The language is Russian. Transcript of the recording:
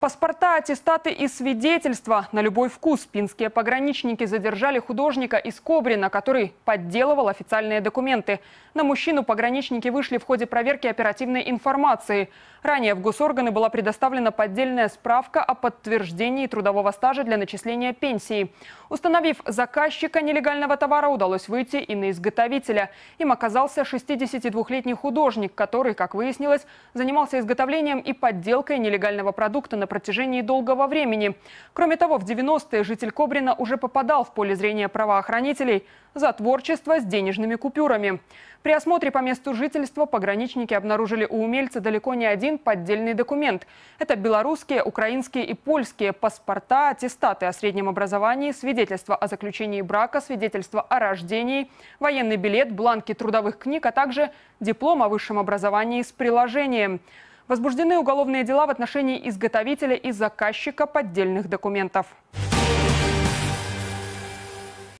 Паспорта, аттестаты и свидетельства на любой вкус. Пинские пограничники задержали художника из Кобрина, который подделывал официальные документы. На мужчину пограничники вышли в ходе проверки оперативной информации. Ранее в госорганы была предоставлена поддельная справка о подтверждении трудового стажа для начисления пенсии. Установив заказчика нелегального товара, удалось выйти и на изготовителя. Им оказался 62-летний художник, который, как выяснилось, занимался изготовлением и подделкой нелегального продукта на протяжении долгого времени. Кроме того, в 90-е житель Кобрина уже попадал в поле зрения правоохранителей за творчество с денежными купюрами. При осмотре по месту жительства пограничники обнаружили у умельца далеко не один поддельный документ. Это белорусские, украинские и польские паспорта, аттестаты о среднем образовании, свидетельство о заключении брака, свидетельство о рождении, военный билет, бланки трудовых книг, а также диплом о высшем образовании с приложением. Возбуждены уголовные дела в отношении изготовителя и заказчика поддельных документов.